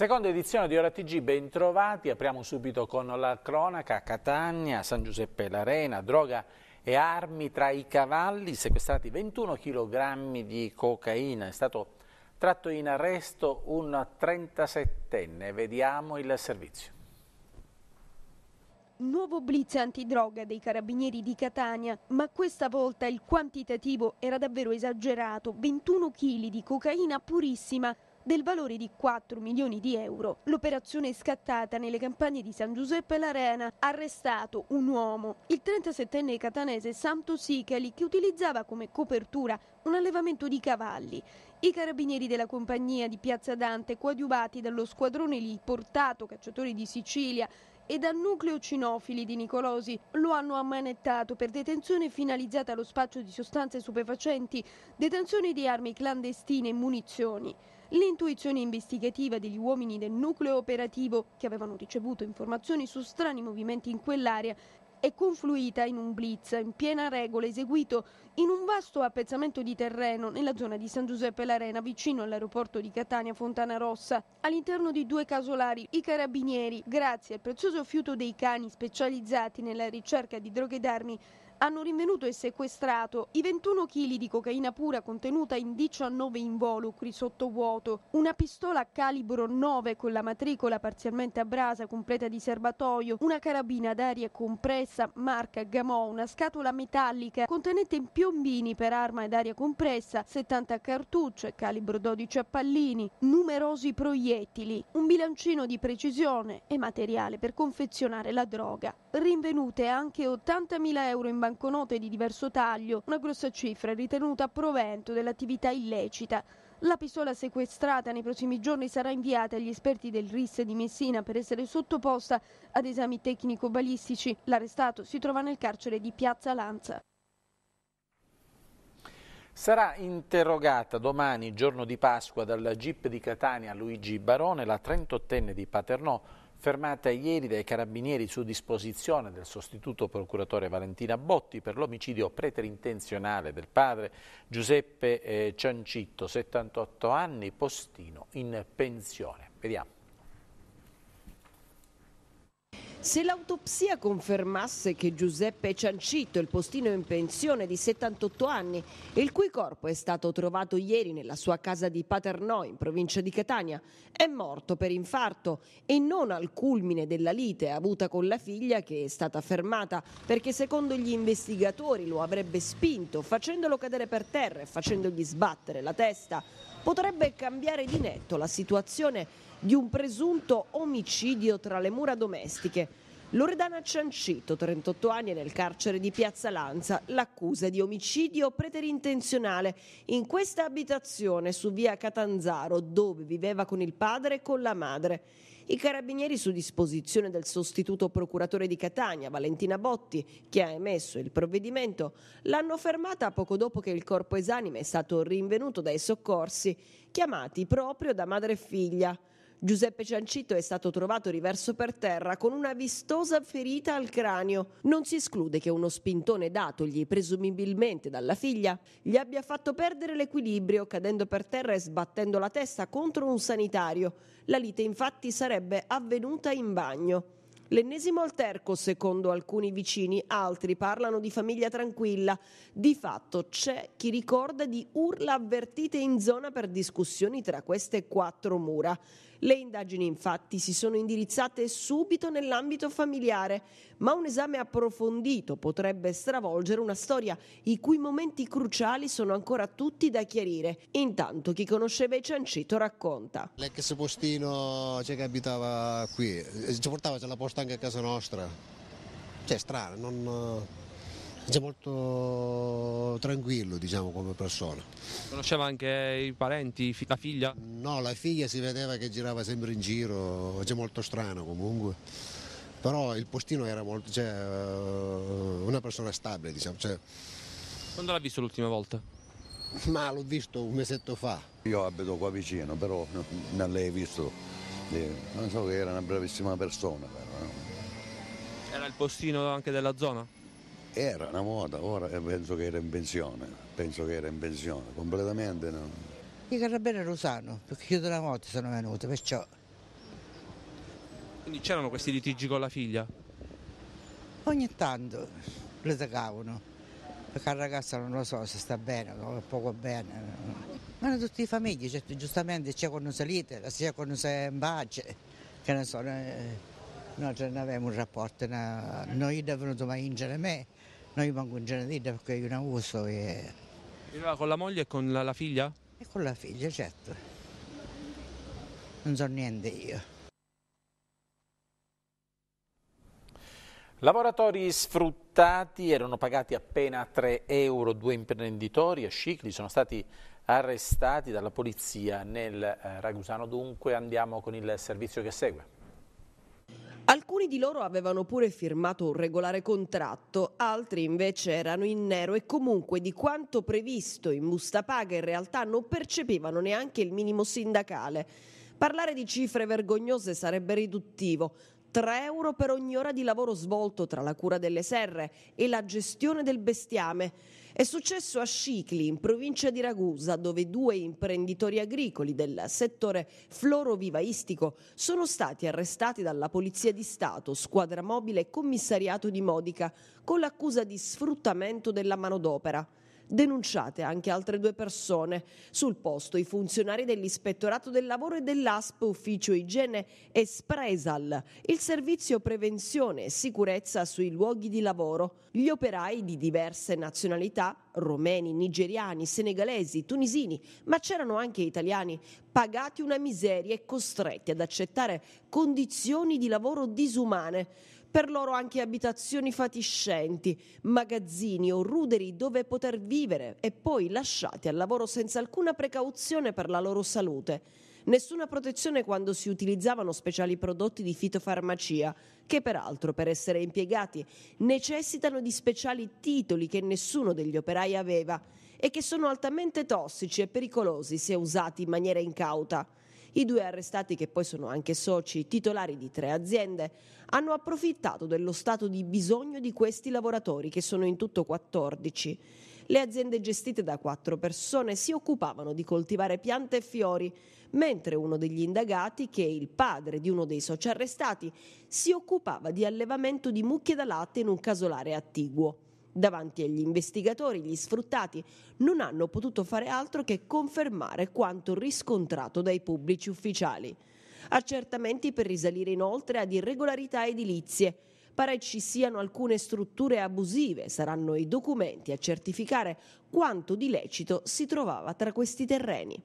Seconda edizione di Ora TG, bentrovati, apriamo subito con la cronaca, Catania, San Giuseppe l'Arena, droga e armi tra i cavalli, sequestrati 21 kg di cocaina, è stato tratto in arresto un 37enne, vediamo il servizio. Nuovo blitz antidroga dei carabinieri di Catania, ma questa volta il quantitativo era davvero esagerato, 21 kg di cocaina purissima, del valore di 4 milioni di euro. L'operazione è scattata nelle campagne di San Giuseppe e l'Arena, arrestato un uomo, il 37enne catanese Santo Sicali, che utilizzava come copertura un allevamento di cavalli. I carabinieri della compagnia di Piazza Dante, coadiuvati dallo squadrone lì Portato, cacciatori di Sicilia, e dal nucleo cinofili di Nicolosi lo hanno ammanettato per detenzione finalizzata allo spaccio di sostanze stupefacenti, detenzione di armi clandestine e munizioni. L'intuizione investigativa degli uomini del nucleo operativo, che avevano ricevuto informazioni su strani movimenti in quell'area, è confluita in un blitz in piena regola eseguito in un vasto appezzamento di terreno nella zona di San Giuseppe l'Arena vicino all'aeroporto di Catania Fontana Rossa. All'interno di due casolari i carabinieri, grazie al prezioso fiuto dei cani specializzati nella ricerca di droghe d'armi, hanno rinvenuto e sequestrato i 21 kg di cocaina pura contenuta in 19 involucri sottovuoto, una pistola calibro 9 con la matricola parzialmente a brasa completa di serbatoio, una carabina d'aria compressa marca Gamò, una scatola metallica contenente in piombini per arma ed aria compressa, 70 cartucce calibro 12 a pallini, numerosi proiettili, un bilancino di precisione e materiale per confezionare la droga. Rinvenute anche 80.000 euro in banca banconote di diverso taglio, una grossa cifra ritenuta provento dell'attività illecita. La pistola sequestrata nei prossimi giorni sarà inviata agli esperti del RIS di Messina per essere sottoposta ad esami tecnico-balistici. L'arrestato si trova nel carcere di Piazza Lanza. Sarà interrogata domani, giorno di Pasqua, dalla GIP di Catania Luigi Barone, la 38enne di Paternò, fermata ieri dai carabinieri su disposizione del sostituto procuratore Valentina Botti per l'omicidio preterintenzionale del padre Giuseppe eh, Ciancitto, 78 anni, postino in pensione. Vediamo. Se l'autopsia confermasse che Giuseppe Ciancito, il postino in pensione di 78 anni, il cui corpo è stato trovato ieri nella sua casa di Paternò, in provincia di Catania, è morto per infarto e non al culmine della lite avuta con la figlia che è stata fermata perché secondo gli investigatori lo avrebbe spinto facendolo cadere per terra e facendogli sbattere la testa, potrebbe cambiare di netto la situazione di un presunto omicidio tra le mura domestiche. Loredana Ciancito, 38 anni, è nel carcere di Piazza Lanza, l'accusa di omicidio preterintenzionale in questa abitazione su via Catanzaro, dove viveva con il padre e con la madre. I carabinieri su disposizione del sostituto procuratore di Catania, Valentina Botti, che ha emesso il provvedimento, l'hanno fermata poco dopo che il corpo esanime è stato rinvenuto dai soccorsi, chiamati proprio da madre e figlia. Giuseppe Ciancito è stato trovato riverso per terra con una vistosa ferita al cranio. Non si esclude che uno spintone datogli presumibilmente dalla figlia gli abbia fatto perdere l'equilibrio cadendo per terra e sbattendo la testa contro un sanitario. La lite infatti sarebbe avvenuta in bagno. L'ennesimo alterco, secondo alcuni vicini, altri parlano di famiglia tranquilla. Di fatto c'è chi ricorda di urla avvertite in zona per discussioni tra queste quattro mura. Le indagini infatti si sono indirizzate subito nell'ambito familiare, ma un esame approfondito potrebbe stravolgere una storia i cui momenti cruciali sono ancora tutti da chiarire. Intanto chi conosceva i Ciancito racconta. L'ex postino cioè, che abitava qui, eh, ci portava la posta anche a casa nostra. Cioè strano, non è molto tranquillo diciamo come persona. Conosceva anche i parenti, la figlia? No, la figlia si vedeva che girava sempre in giro, cioè molto strano comunque. Però il postino era molto, cioè, eh, una persona stabile, diciamo. Cioè... Quando l'ha visto l'ultima volta? Ma l'ho visto un mesetto fa. Io abito qua vicino, però non l'hai visto. Eh, non so che era una bravissima persona. Però. Era il postino anche della zona? Era una moda, ora eh, penso che era in pensione, penso che era in completamente non... I carabinieri lo sanno, perché io della volta sono venuto, perciò... Quindi c'erano questi litigi con la figlia? Ogni tanto le litigavano, perché la ragazza non lo so se sta bene o poco bene. Ma in tutte le famiglie, cioè, certo, giustamente c'è quando si litiga, c'è cioè, quando si imbace, che ne so... Eh non n'avem un raport, una... no hi devono domangere me, non noi manco un genetino perché io non uso. E... Viveva con la moglie e con la, la figlia? E con la figlia, certo. Non so niente io. Lavoratori sfruttati erano pagati appena 3 euro. Due imprenditori a Scicli sono stati arrestati dalla polizia nel eh, Ragusano. Dunque andiamo con il servizio che segue. Alcuni di loro avevano pure firmato un regolare contratto, altri invece erano in nero e comunque di quanto previsto in busta paga in realtà non percepivano neanche il minimo sindacale. Parlare di cifre vergognose sarebbe riduttivo, 3 euro per ogni ora di lavoro svolto tra la cura delle serre e la gestione del bestiame. È successo a Scicli, in provincia di Ragusa, dove due imprenditori agricoli del settore florovivaistico sono stati arrestati dalla Polizia di Stato, squadra mobile e commissariato di Modica, con l'accusa di sfruttamento della manodopera denunciate anche altre due persone. Sul posto i funzionari dell'Ispettorato del Lavoro e dell'ASP Ufficio Igiene e Spresal, il servizio prevenzione e sicurezza sui luoghi di lavoro, gli operai di diverse nazionalità, romeni, nigeriani, senegalesi, tunisini, ma c'erano anche italiani, pagati una miseria e costretti ad accettare condizioni di lavoro disumane per loro anche abitazioni fatiscenti, magazzini o ruderi dove poter vivere e poi lasciati al lavoro senza alcuna precauzione per la loro salute. Nessuna protezione quando si utilizzavano speciali prodotti di fitofarmacia, che peraltro per essere impiegati necessitano di speciali titoli che nessuno degli operai aveva e che sono altamente tossici e pericolosi se usati in maniera incauta. I due arrestati, che poi sono anche soci titolari di tre aziende, hanno approfittato dello stato di bisogno di questi lavoratori, che sono in tutto 14. Le aziende gestite da quattro persone si occupavano di coltivare piante e fiori, mentre uno degli indagati, che è il padre di uno dei soci arrestati, si occupava di allevamento di mucche da latte in un casolare attiguo. Davanti agli investigatori, gli sfruttati non hanno potuto fare altro che confermare quanto riscontrato dai pubblici ufficiali. Accertamenti per risalire inoltre ad irregolarità edilizie. Pare ci siano alcune strutture abusive, saranno i documenti a certificare quanto di lecito si trovava tra questi terreni.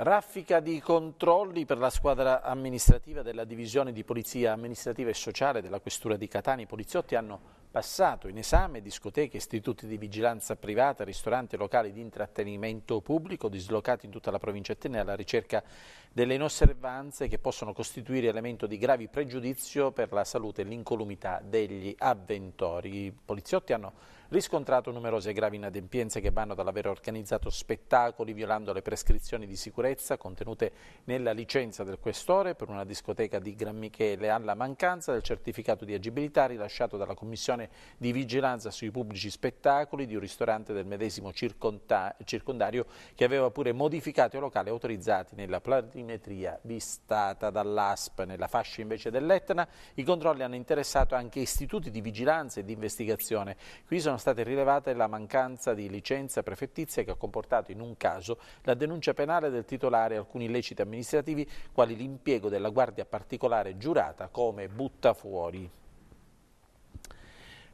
Raffica di controlli per la squadra amministrativa della divisione di polizia amministrativa e sociale della questura di Catania. I poliziotti hanno passato in esame discoteche, istituti di vigilanza privata, ristoranti e locali di intrattenimento pubblico dislocati in tutta la provincia etnea alla ricerca delle inosservanze che possono costituire elemento di gravi pregiudizio per la salute e l'incolumità degli avventori. I poliziotti hanno riscontrato numerose gravi inadempienze che vanno dall'aver organizzato spettacoli violando le prescrizioni di sicurezza contenute nella licenza del questore per una discoteca di Gran Michele alla mancanza del certificato di agibilità rilasciato dalla Commissione di Vigilanza sui pubblici spettacoli di un ristorante del medesimo circondario che aveva pure modificato i locali autorizzati nella planimetria vistata dall'ASP. Nella fascia invece dell'Etna i controlli hanno interessato anche istituti di vigilanza e di investigazione. Qui sono state rilevate la mancanza di licenza prefettizia che ha comportato in un caso la denuncia penale del titolare alcuni illeciti amministrativi quali l'impiego della guardia particolare giurata come buttafuori.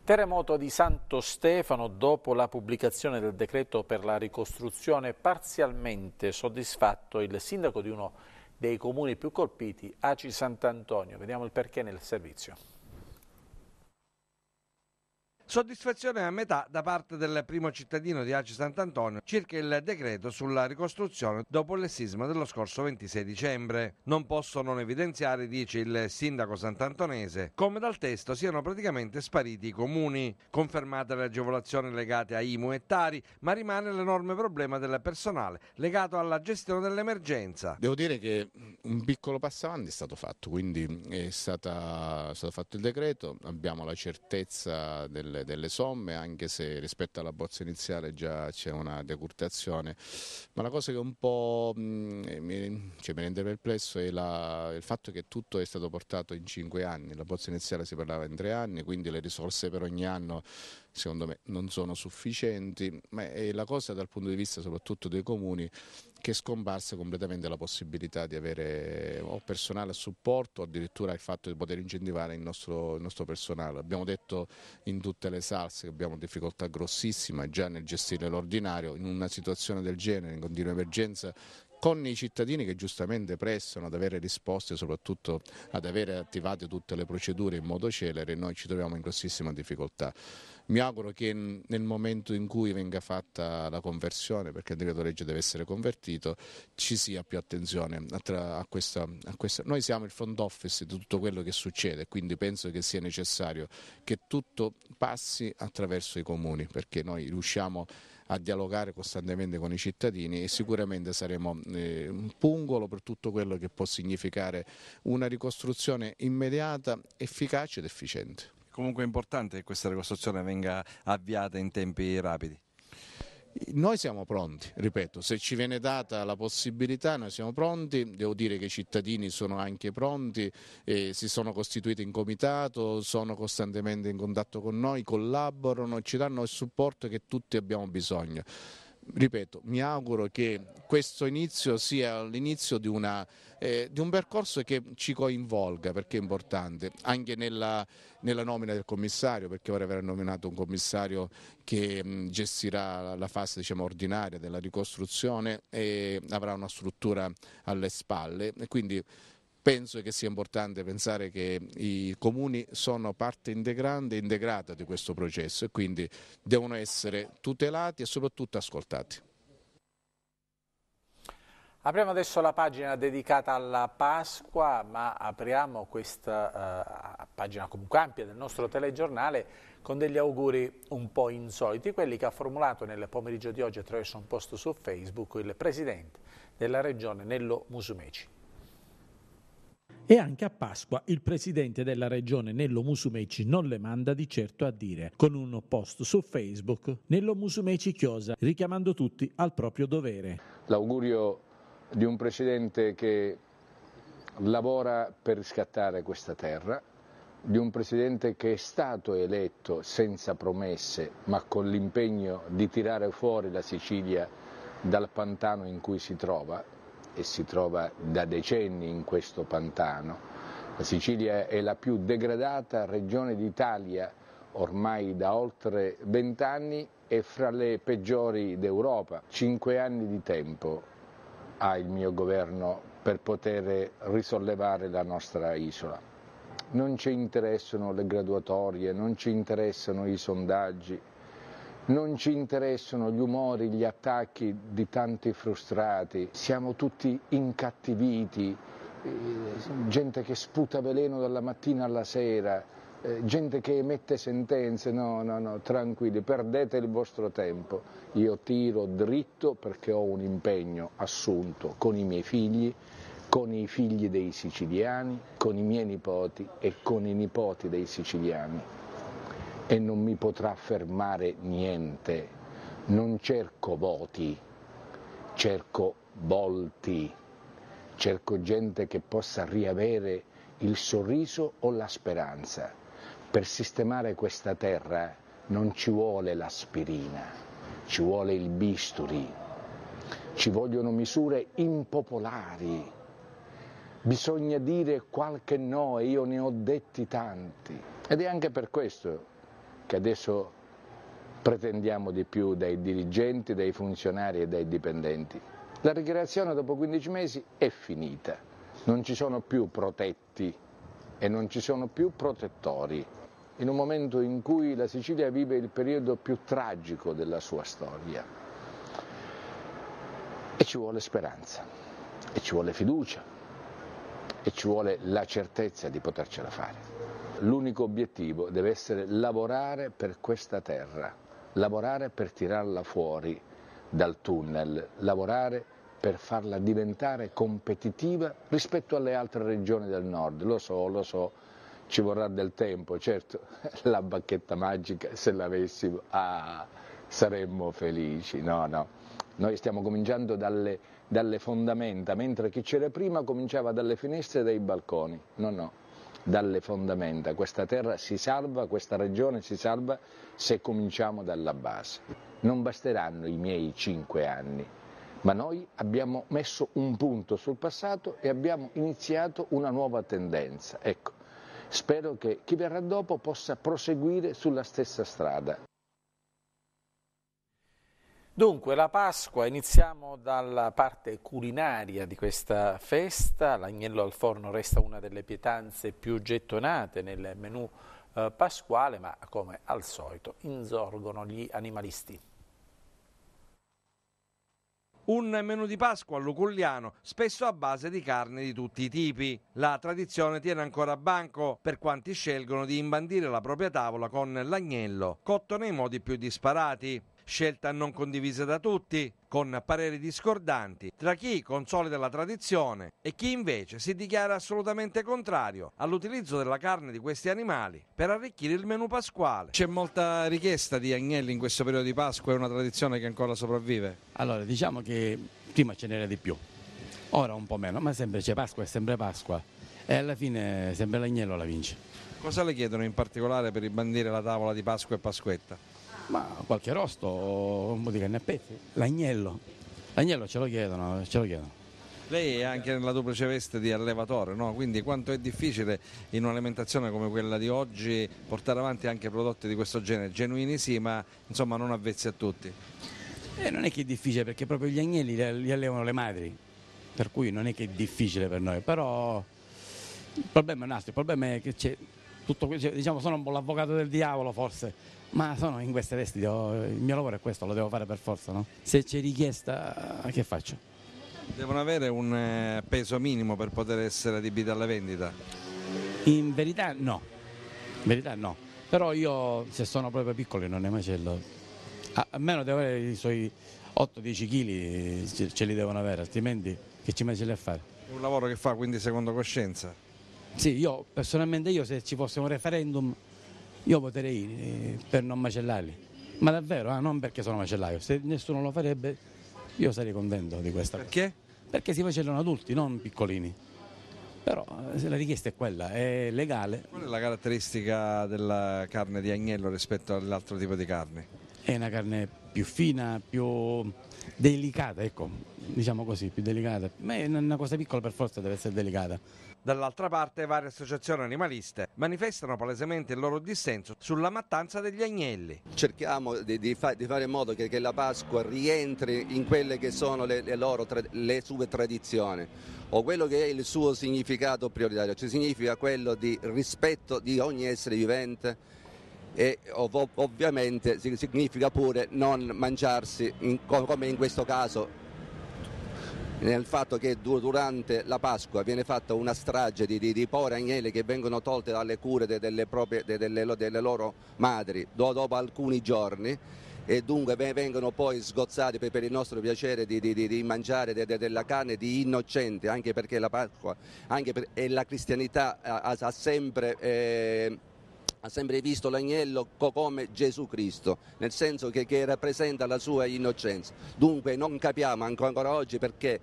Terremoto di Santo Stefano dopo la pubblicazione del decreto per la ricostruzione parzialmente soddisfatto il sindaco di uno dei comuni più colpiti, Aci Sant'Antonio. Vediamo il perché nel servizio. Soddisfazione a metà da parte del primo cittadino di Aci Sant'Antonio circa il decreto sulla ricostruzione dopo il sisma dello scorso 26 dicembre. Non posso non evidenziare, dice il sindaco santantonese, come dal testo siano praticamente spariti i comuni. Confermate le agevolazioni legate a IMU e Tari, ma rimane l'enorme problema del personale legato alla gestione dell'emergenza. Devo dire che un piccolo passo avanti è stato fatto, quindi è, stata, è stato fatto il decreto, abbiamo la certezza del delle, delle somme, anche se rispetto alla bozza iniziale già c'è una decurtazione. Ma la cosa che un po' mm, mi, cioè, mi rende perplesso è la, il fatto che tutto è stato portato in cinque anni, la bozza iniziale si parlava in tre anni, quindi le risorse per ogni anno secondo me non sono sufficienti, ma è la cosa dal punto di vista soprattutto dei comuni che è scomparsa completamente la possibilità di avere o personale a supporto o addirittura il fatto di poter incentivare il nostro, il nostro personale. Abbiamo detto in tutte le salse che abbiamo difficoltà grossissime già nel gestire l'ordinario, in una situazione del genere, in continua emergenza, con i cittadini che giustamente prestano ad avere risposte soprattutto ad avere attivate tutte le procedure in modo celere, noi ci troviamo in grossissima difficoltà. Mi auguro che nel momento in cui venga fatta la conversione, perché il decreto legge deve essere convertito, ci sia più attenzione a, questa, a questa. Noi siamo il front office di tutto quello che succede, quindi penso che sia necessario che tutto passi attraverso i comuni, perché noi riusciamo a dialogare costantemente con i cittadini e sicuramente saremo eh, un pungolo per tutto quello che può significare una ricostruzione immediata, efficace ed efficiente. Comunque è importante che questa ricostruzione venga avviata in tempi rapidi. Noi siamo pronti, ripeto, se ci viene data la possibilità noi siamo pronti, devo dire che i cittadini sono anche pronti, eh, si sono costituiti in comitato, sono costantemente in contatto con noi, collaborano, ci danno il supporto che tutti abbiamo bisogno. Ripeto, mi auguro che questo inizio sia l'inizio di una eh, di un percorso che ci coinvolga perché è importante anche nella, nella nomina del commissario perché ora verrà nominato un commissario che mh, mm, gestirà la fase diciamo, ordinaria della ricostruzione e avrà una struttura alle spalle e quindi penso che sia importante pensare che i comuni sono parte integrante e integrata di questo processo e quindi devono essere tutelati e soprattutto ascoltati. Apriamo adesso la pagina dedicata alla Pasqua, ma apriamo questa uh, pagina comunque ampia del nostro telegiornale con degli auguri un po' insoliti, quelli che ha formulato nel pomeriggio di oggi attraverso un post su Facebook il presidente della regione Nello Musumeci. E anche a Pasqua il presidente della regione Nello Musumeci non le manda di certo a dire, con un post su Facebook Nello Musumeci chiosa, richiamando tutti al proprio dovere. L'augurio di un Presidente che lavora per riscattare questa terra, di un Presidente che è stato eletto senza promesse ma con l'impegno di tirare fuori la Sicilia dal pantano in cui si trova e si trova da decenni in questo pantano. La Sicilia è la più degradata regione d'Italia ormai da oltre vent'anni e fra le peggiori d'Europa. Cinque anni di tempo ha il mio governo per poter risollevare la nostra isola. Non ci interessano le graduatorie, non ci interessano i sondaggi, non ci interessano gli umori, gli attacchi di tanti frustrati, siamo tutti incattiviti, eh, gente che sputa veleno dalla mattina alla sera, eh, gente che emette sentenze, no, no, no, tranquilli, perdete il vostro tempo, io tiro dritto perché ho un impegno assunto con i miei figli, con i figli dei siciliani, con i miei nipoti e con i nipoti dei siciliani e non mi potrà fermare niente, non cerco voti, cerco volti, cerco gente che possa riavere il sorriso o la speranza per sistemare questa terra non ci vuole l'aspirina, ci vuole il bisturi, ci vogliono misure impopolari, bisogna dire qualche no e io ne ho detti tanti. Ed è anche per questo che adesso pretendiamo di più dai dirigenti, dai funzionari e dai dipendenti. La ricreazione dopo 15 mesi è finita, non ci sono più protetti e non ci sono più protettori in un momento in cui la Sicilia vive il periodo più tragico della sua storia. E ci vuole speranza, e ci vuole fiducia, e ci vuole la certezza di potercela fare. L'unico obiettivo deve essere lavorare per questa terra, lavorare per tirarla fuori dal tunnel, lavorare per farla diventare competitiva rispetto alle altre regioni del nord. Lo so, lo so, ci vorrà del tempo, certo, la bacchetta magica se l'avessimo, ah, saremmo felici, no, no. Noi stiamo cominciando dalle, dalle fondamenta, mentre chi c'era prima cominciava dalle finestre e dai balconi, no, no, dalle fondamenta. Questa terra si salva, questa regione si salva se cominciamo dalla base. Non basteranno i miei cinque anni, ma noi abbiamo messo un punto sul passato e abbiamo iniziato una nuova tendenza. Ecco, Spero che chi verrà dopo possa proseguire sulla stessa strada. Dunque, la Pasqua, iniziamo dalla parte culinaria di questa festa. L'agnello al forno resta una delle pietanze più gettonate nel menù eh, pasquale, ma come al solito insorgono gli animalisti un menù di Pasqua luculliano, spesso a base di carne di tutti i tipi. La tradizione tiene ancora a banco per quanti scelgono di imbandire la propria tavola con l'agnello, cotto nei modi più disparati scelta non condivisa da tutti, con pareri discordanti tra chi consolida la tradizione e chi invece si dichiara assolutamente contrario all'utilizzo della carne di questi animali per arricchire il menù pasquale. C'è molta richiesta di agnelli in questo periodo di Pasqua, è una tradizione che ancora sopravvive? Allora, diciamo che prima ce n'era di più, ora un po' meno, ma sempre c'è Pasqua, è sempre Pasqua e alla fine sempre l'agnello la vince. Cosa le chiedono in particolare per bandire la tavola di Pasqua e Pasquetta? Ma qualche rosto, un po' di dire a pezzi. L'agnello. L'agnello ce lo chiedono, ce lo chiedono. Lei è anche nella duplice veste di allevatore, no? quindi quanto è difficile in un'alimentazione come quella di oggi portare avanti anche prodotti di questo genere, genuini sì, ma insomma non avvezzi a tutti. Eh, non è che è difficile perché proprio gli agnelli li allevano le madri, per cui non è che è difficile per noi, però il problema è un altro, il problema è che c'è tutto questo, cioè, diciamo sono un po' l'avvocato del diavolo forse, ma sono in queste vesti, devo, il mio lavoro è questo, lo devo fare per forza, no? Se c'è richiesta, che faccio? Devono avere un eh, peso minimo per poter essere adibiti alla vendita? In verità no, in verità no, però io se sono proprio piccoli non ne macello, a, meno di avere i suoi 8-10 kg ce, li devono avere, altrimenti che ci macelli a fare? Un lavoro che fa quindi secondo coscienza? Sì, io personalmente io se ci fosse un referendum io voterei eh, per non macellarli, ma davvero, eh? non perché sono macellaio, se nessuno lo farebbe io sarei contento di questa perché? cosa. Perché si macellano adulti, non piccolini. Però eh, se la richiesta è quella, è legale. Qual è la caratteristica della carne di agnello rispetto all'altro tipo di carne? È una carne più fina, più delicata, ecco, diciamo così, più delicata. Ma è una cosa piccola per forza deve essere delicata. Dall'altra parte varie associazioni animaliste manifestano palesemente il loro dissenso sulla mattanza degli agnelli. Cerchiamo di, di, fa, di fare in modo che, che, la Pasqua rientri in quelle che sono le, le, loro, le sue tradizioni o quello che è il suo significato prioritario, cioè significa quello di rispetto di ogni essere vivente e ov- ovviamente significa pure non mangiarsi in, come in questo caso nel fatto che durante la Pasqua viene fatta una strage di, di, di poveri agnelli che vengono tolte dalle cure de, delle, proprie, de, delle, delle, loro madri do, dopo alcuni giorni e dunque vengono poi sgozzati per, per il nostro piacere di, di mangiare della de, carne di innocenti, anche perché la Pasqua anche per, e la cristianità ha, ha sempre... Eh, ha sempre visto l'agnello come Gesù Cristo, nel senso che, che, rappresenta la sua innocenza. Dunque non capiamo ancora oggi perché,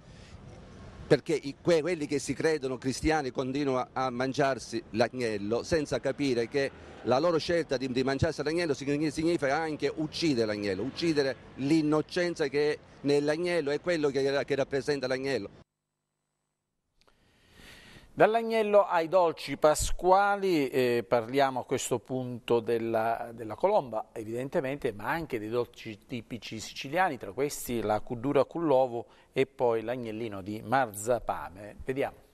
perché i, quelli che si credono cristiani continuano a mangiarsi l'agnello senza capire che la loro scelta di, di mangiarsi l'agnello significa anche uccidere l'agnello, uccidere l'innocenza che è nell'agnello e quello che, che rappresenta l'agnello. Dall'agnello ai dolci pasquali eh, parliamo a questo punto della, della, colomba, evidentemente, ma anche dei dolci tipici siciliani, tra questi la con cull'uovo e poi l'agnellino di marzapame. Vediamo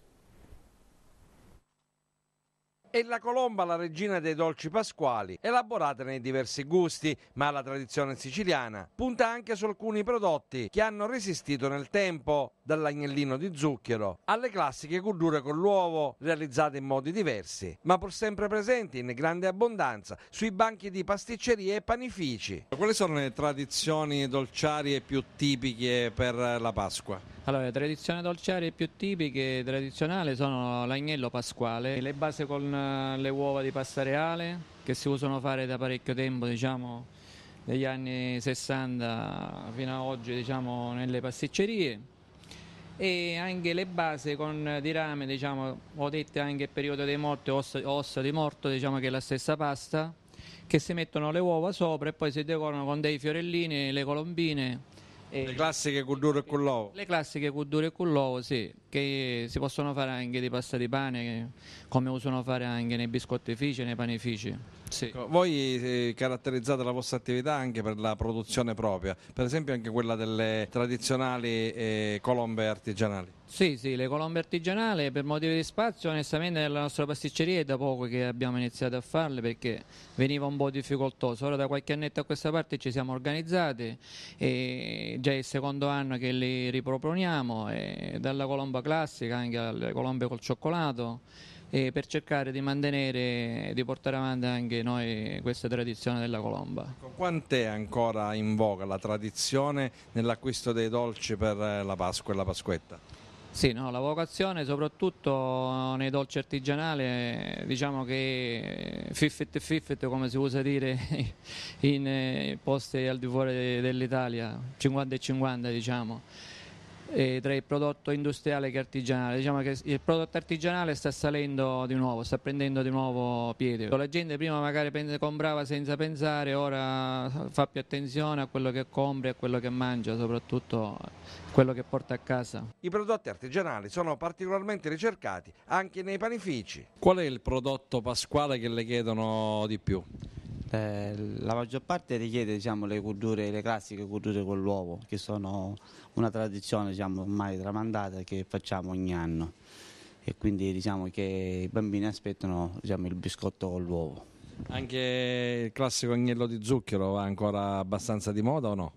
e la colomba la regina dei dolci pasquali, elaborata nei diversi gusti, ma la tradizione siciliana punta anche su alcuni prodotti che hanno resistito nel tempo, dall'agnellino di zucchero alle classiche cordure con l'uovo, realizzate in modi diversi, ma pur sempre presenti in grande abbondanza sui banchi di pasticcerie e panifici. Quali sono le tradizioni dolciarie più tipiche per la Pasqua? Allora, le tradizioni dolciarie più tipiche tradizionali sono l'agnello pasquale, le base con eh, le uova di pasta reale che si usano fare da parecchio tempo, diciamo, dagli anni 60 fino ad oggi, diciamo, nelle pasticcerie e anche le base con eh, di rame, diciamo, ho detto anche periodo dei morti, ossa, ossa di morto, diciamo che è la stessa pasta, che si mettono le uova sopra e poi si decorano con dei fiorellini, le colombine e eh, le classiche con e con l'uovo? Le classiche con e con l'uovo, sì, che si possono fare anche di pasta di pane, come usano fare anche nei biscottifici e nei panifici. Sì. Ecco, voi eh, caratterizzate la vostra attività anche per la produzione propria, per esempio anche quella delle tradizionali eh, colombe artigianali. Sì, sì, le colombe artigianali per motivi di spazio, onestamente nella nostra pasticceria è da poco che abbiamo iniziato a farle perché veniva un po' difficoltoso. Ora da qualche annetto a questa parte ci siamo organizzati e già è il secondo anno che le riproponiamo, eh, dalla colomba classica anche alle colombe col cioccolato e per cercare di mantenere e di portare avanti anche noi questa tradizione della colomba. Ecco, quant'è ancora in voga la tradizione nell'acquisto dei dolci per eh, la Pasqua e la Pasquetta? Sì, no, la vocazione soprattutto nei dolci artigianali, eh, diciamo che eh, fiffet fiffet come si usa dire in posti al di fuori dell'Italia, 50 e 50 diciamo eh, tra il prodotto industriale che artigianale. Diciamo che il prodotto artigianale sta salendo di nuovo, sta prendendo di nuovo piede. La gente prima magari comprava senza pensare, ora fa più attenzione a quello che compra e a quello che mangia, soprattutto quello che porta a casa. I prodotti artigianali sono particolarmente ricercati anche nei panifici. Qual è il prodotto pasquale che le chiedono di più? Eh, la maggior parte richiede diciamo, le, culture, le classiche culture con l'uovo, che sono una tradizione diciamo, ormai tramandata che facciamo ogni anno e quindi diciamo che i bambini aspettano diciamo, il biscotto con l'uovo. Anche il classico agnello di zucchero va ancora abbastanza di moda o no?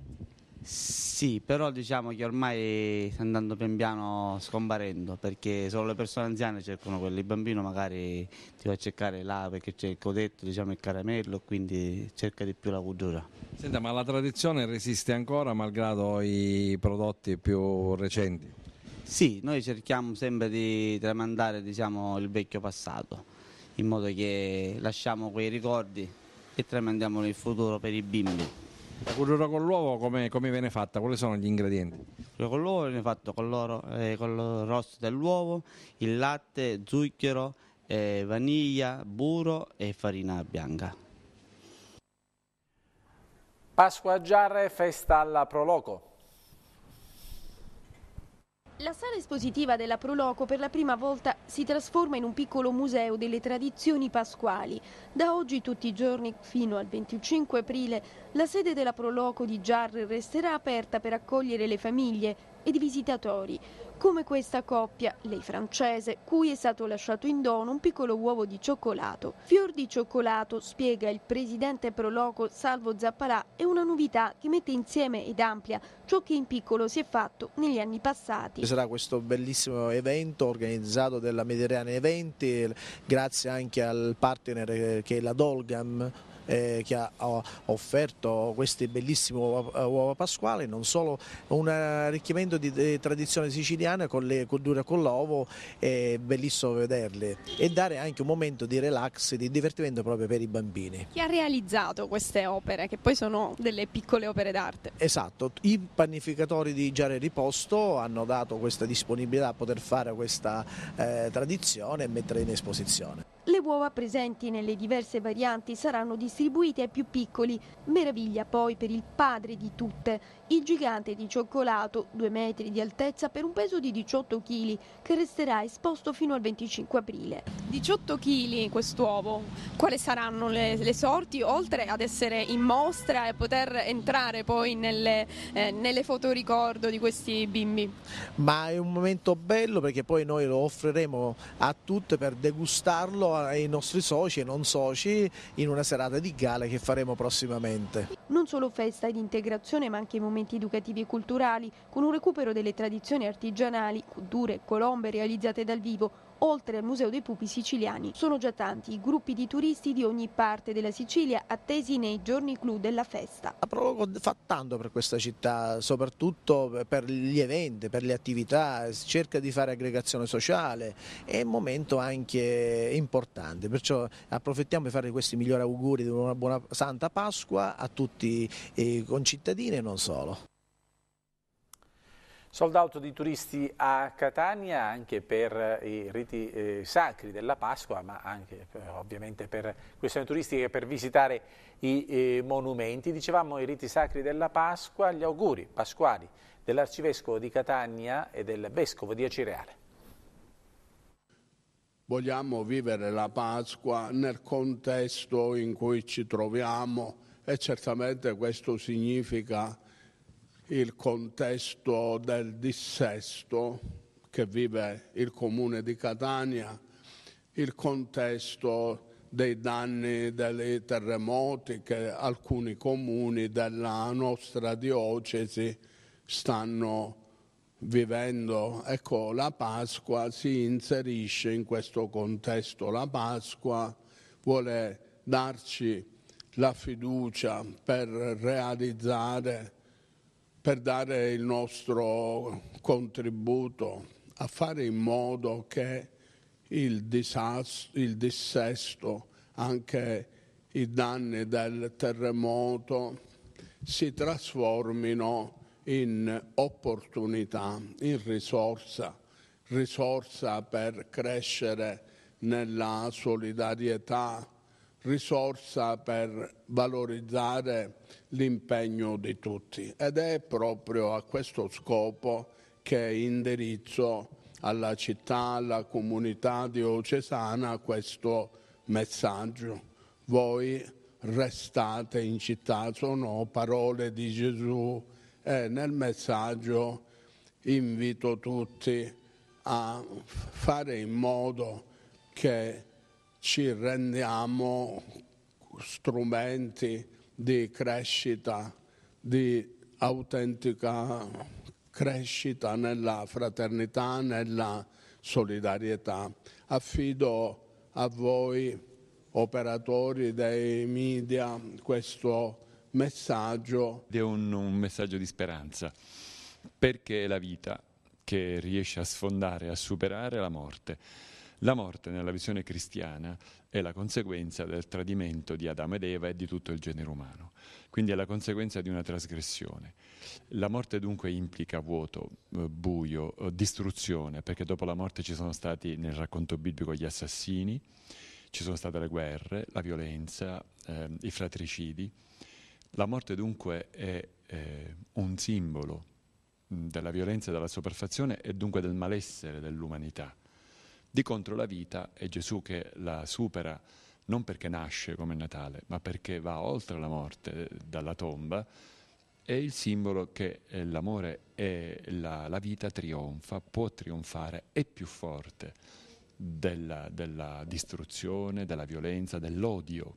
Sì, però diciamo che ormai sta andando pian piano scomparendo perché solo le persone anziane cercano quelli, il bambino magari ti va a cercare là perché c'è il codetto, diciamo il caramello, quindi cerca di più la cultura. Senta, ma la tradizione resiste ancora malgrado i prodotti più recenti? Sì, noi cerchiamo sempre di tramandare diciamo, il vecchio passato in modo che lasciamo quei ricordi e tramandiamo il futuro per i bimbi. La cottura con l'uovo come, come, viene fatta? Quali sono gli ingredienti? Quello Con l'uovo viene fatto con l'oro, eh, con il rosso dell'uovo, il latte, zucchero, eh, vaniglia, burro e farina bianca. Pasqua Giarre, festa alla Proloco. La sala espositiva della Proloco per la prima volta si trasforma in un piccolo museo delle tradizioni pasquali. Da oggi tutti i giorni fino al 25 aprile la sede della Proloco di Giarre resterà aperta per accogliere le famiglie ed i visitatori come questa coppia, lei francese, cui è stato lasciato in dono un piccolo uovo di cioccolato. Fior di cioccolato, spiega il presidente Proloco Salvo Zapparà, è una novità che mette insieme ed amplia ciò che in piccolo si è fatto negli anni passati. Ci sarà questo bellissimo evento organizzato dalla Mediterranea Eventi, grazie anche al partner eh, che è la Dolgam, eh, che ha, ha, offerto queste bellissime uova, eh, uova pasquali, non solo un arricchimento di, di tradizione siciliana con le cotture con l'uovo, è bellissimo vederle e dare anche un momento di relax, di divertimento proprio per i bambini. Chi ha realizzato queste opere, che poi sono delle piccole opere d'arte? Esatto, i panificatori di Giare Riposto hanno dato questa disponibilità a poter fare questa eh, tradizione e mettere in esposizione. Le uova presenti nelle diverse varianti saranno distribuite distribuiti ai più piccoli. Meraviglia poi per il padre di tutte, il gigante di cioccolato, 2 metri di altezza per un peso di 18 kg, che resterà esposto fino al 25 aprile. 18 kg quest'uovo, quali saranno le, le, sorti oltre ad essere in mostra e poter entrare poi nelle, eh, nelle fotoricordo di questi bimbi? Ma è un momento bello perché poi noi lo offriremo a tutte per degustarlo ai nostri soci e non soci in una serata di gala che faremo prossimamente. Non solo festa ed integrazione ma anche momenti investimenti educativi e culturali, con un recupero delle tradizioni artigianali, culture, colombe realizzate dal vivo, oltre al Museo dei Pupi Siciliani. Sono già tanti i gruppi di turisti di ogni parte della Sicilia attesi nei giorni clou della festa. La Prologo fa tanto per questa città, soprattutto per gli eventi, per le attività, cerca di fare aggregazione sociale, è un momento anche importante, perciò approfittiamo di fare questi migliori auguri di una buona Santa Pasqua a tutti i concittadini e non solo. Sold out di turisti a Catania anche per i riti eh, sacri della Pasqua, ma anche eh, ovviamente per questioni turistiche, per visitare i eh, monumenti. Dicevamo i riti sacri della Pasqua, gli auguri pasquali dell'arcivescovo di Catania e del vescovo di Acireale. Vogliamo vivere la Pasqua nel contesto in cui ci troviamo e certamente questo significa il contesto del dissesto che vive il comune di Catania, il contesto dei danni dei terremoti che alcuni comuni della nostra diocesi stanno vivendo. Ecco, la Pasqua si inserisce in questo contesto. La Pasqua vuole darci la fiducia per realizzare per dare il nostro contributo a fare in modo che il, disastro, il dissesto, anche i danni del terremoto si trasformino in opportunità, in risorsa, risorsa per crescere nella solidarietà, risorsa per valorizzare l'impegno di tutti ed è proprio a questo scopo che indirizzo alla città, alla comunità diocesana questo messaggio. Voi restate in città, sono parole di Gesù e nel messaggio invito tutti a fare in modo che ci rendiamo strumenti di crescita, di autentica crescita nella fraternità, nella solidarietà. Affido a voi, operatori dei media, questo messaggio. È un, un messaggio di speranza, perché è la vita che riesce a sfondare, a superare la morte. La morte nella visione cristiana è la conseguenza del tradimento di Adamo ed Eva e di tutto il genere umano, quindi è la conseguenza di una trasgressione. La morte dunque implica vuoto, eh, buio, eh, distruzione, perché dopo la morte ci sono stati nel racconto biblico gli assassini, ci sono state le guerre, la violenza, eh, i fratricidi. La morte dunque è eh, un simbolo mm, della violenza, della sopraffazione e dunque del malessere dell'umanità. Di contro la vita è Gesù che la supera non perché nasce come Natale, ma perché va oltre la morte, eh, dalla tomba, è il simbolo che eh, l'amore e la, la vita trionfa, può trionfare, è più forte della, della distruzione, della violenza, dell'odio,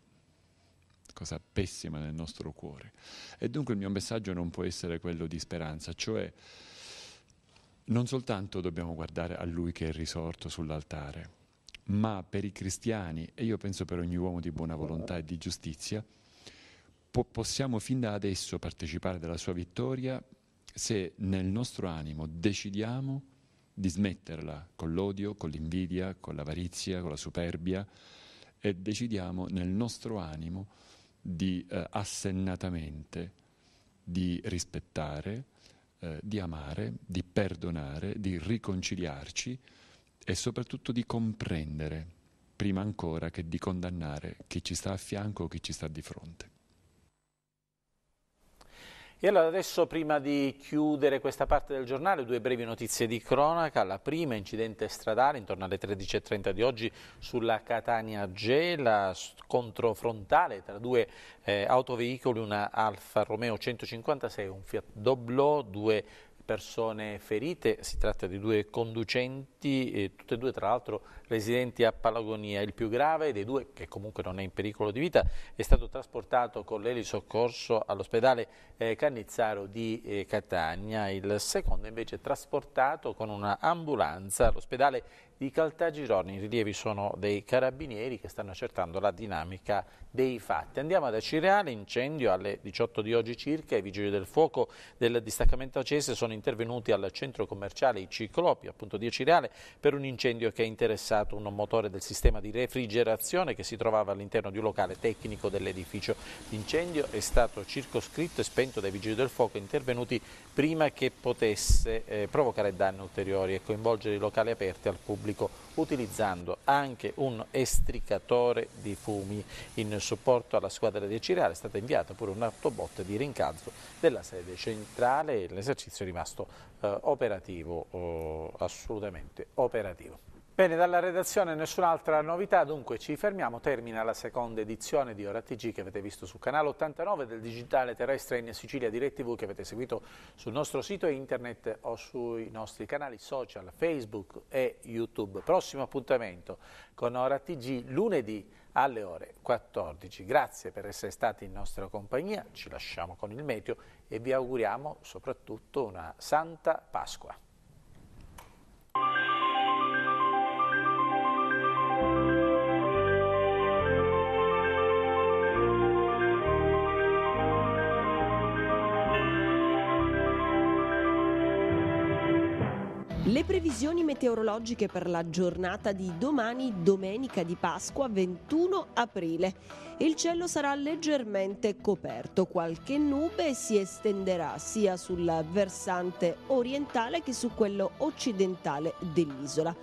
cosa pessima nel nostro cuore. E dunque il mio messaggio non può essere quello di speranza, cioè non soltanto dobbiamo guardare a lui che è risorto sull'altare, ma per i cristiani, e io penso per ogni uomo di buona volontà e di giustizia, po- possiamo fin da adesso partecipare della sua vittoria se nel nostro animo decidiamo di smetterla con l'odio, con l'invidia, con l'avarizia, con la superbia e decidiamo nel nostro animo di eh, assennatamente di rispettare, eh, di amare, di perdonare, di riconciliarci e soprattutto di comprendere, prima ancora che di condannare chi ci sta a fianco o chi ci sta di fronte. E allora adesso prima di chiudere questa parte del giornale due brevi notizie di cronaca. La prima incidente stradale intorno alle 13.30 di oggi sulla Catania Gela, controfrontale tra due eh, autoveicoli, una Alfa Romeo 156 e un Fiat Doblo, due persone ferite, si tratta di due conducenti, eh, tutte e due tra l'altro residenti a Palagonia. Il più grave dei due, che comunque non è in pericolo di vita, è stato trasportato con l'elisoccorso all'ospedale eh, Cannizzaro di eh, Catania. Il secondo invece è trasportato con un'ambulanza all'ospedale di Caltagirone. I rilievi sono dei carabinieri che stanno accertando la dinamica dei fatti. Andiamo ad Acireale, incendio alle 18 di oggi circa. I vigili del fuoco del distaccamento acese sono intervenuti al centro commerciale I Ciclopi, appunto di Acireale, per un incendio che ha interessato interessato un motore del sistema di refrigerazione che si trovava all'interno di un locale tecnico dell'edificio. L'incendio è stato circoscritto e spento dai vigili del fuoco intervenuti prima che potesse eh, provocare danni ulteriori e coinvolgere i locali aperti al pubblico utilizzando anche un estricatore di fumi. In supporto alla squadra di Cireale è stata inviata pure un'autobotte di rincalzo della sede centrale e l'esercizio è rimasto eh, operativo, eh, assolutamente operativo. Bene, dalla redazione nessun'altra novità, dunque ci fermiamo, termina la seconda edizione di Ora TG che avete visto sul canale 89 del digitale terrestre in Sicilia DirecTV che avete seguito sul nostro sito internet o sui nostri canali social Facebook e YouTube. Prossimo appuntamento con Ora TG lunedì alle ore 14. Grazie per essere stati in nostra compagnia, ci lasciamo con il meteo e vi auguriamo soprattutto una santa Pasqua. Le previsioni meteorologiche per la giornata di domani, domenica di Pasqua, 21 aprile. Il cielo sarà leggermente coperto, qualche nube si estenderà sia sul versante orientale che su quello occidentale dell'isola.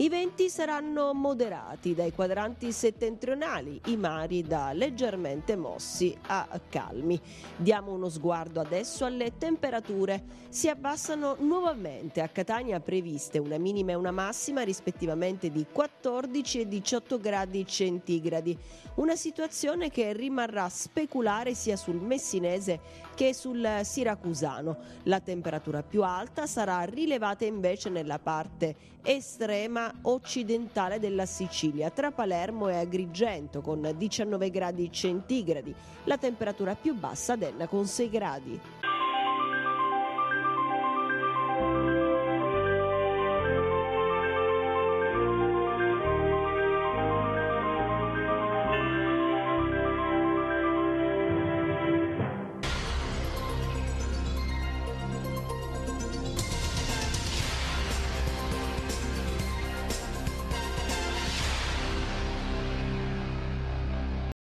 I venti saranno moderati dai quadranti settentrionali, i mari da leggermente mossi a calmi. Diamo uno sguardo adesso alle temperature. Si abbassano nuovamente a Catania previste una minima e una massima rispettivamente di 14 e 18 gradi centigradi. Una situazione che rimarrà speculare sia sul messinese che sul Siracusano. La temperatura più alta sarà rilevata invece nella parte estrema occidentale della Sicilia, tra Palermo e Agrigento con 19 gradi centigradi, la temperatura più bassa ad con 6 gradi.